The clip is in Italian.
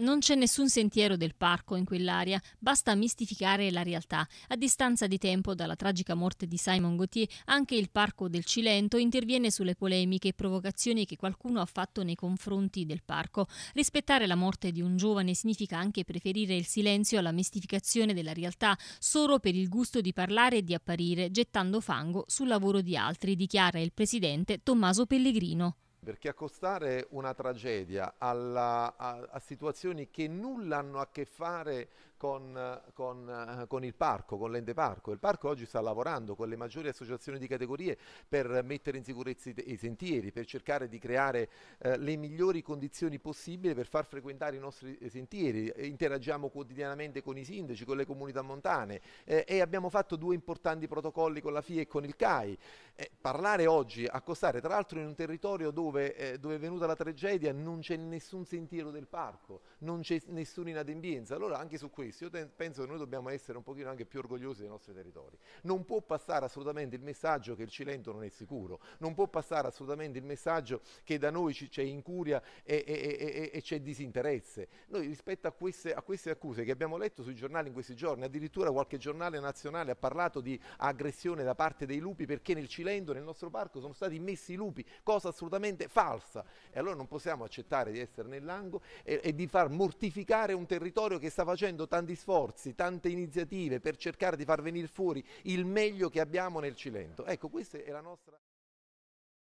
Non c'è nessun sentiero del parco in quell'area, basta mistificare la realtà. A distanza di tempo dalla tragica morte di Simon Gauthier, anche il parco del Cilento interviene sulle polemiche e provocazioni che qualcuno ha fatto nei confronti del parco. Rispettare la morte di un giovane significa anche preferire il silenzio alla mistificazione della realtà, solo per il gusto di parlare e di apparire, gettando fango sul lavoro di altri, dichiara il presidente Tommaso Pellegrino. Perché accostare una tragedia alla, a, a situazioni che nulla hanno a che fare con, con, eh, con, il parco, con l'ente parco. Il parco oggi sta lavorando con le maggiori associazioni di categorie per mettere in sicurezza i, sentieri, per cercare di creare eh, le migliori condizioni possibili per far frequentare i nostri eh, sentieri. Interagiamo quotidianamente con i sindaci, con le comunità montane eh, e abbiamo fatto due importanti protocolli con la FIE e con il CAI. Eh, parlare oggi, accostare tra l'altro in un territorio dove, eh, dove, è venuta la tragedia non c'è nessun sentiero del parco, non c'è nessuna inadempienza. Allora anche su questo questo io penso che noi dobbiamo essere un pochino anche più orgogliosi dei nostri territori. Non può passare assolutamente il messaggio che il Cilento non è sicuro, non può passare assolutamente il messaggio che da noi c'è incuria e, e, e, e c'è disinteresse. Noi rispetto a queste, a queste accuse che abbiamo letto sui giornali in questi giorni, addirittura qualche giornale nazionale ha parlato di aggressione da parte dei lupi perché nel Cilento, nel nostro parco, sono stati messi i lupi, cosa assolutamente falsa. E allora non possiamo accettare di essere nell'ango e, e di far mortificare un territorio che sta facendo tanto tanti sforzi, tante iniziative per cercare di far venire fuori il meglio che abbiamo nel Cilento. Ecco, questa è la nostra...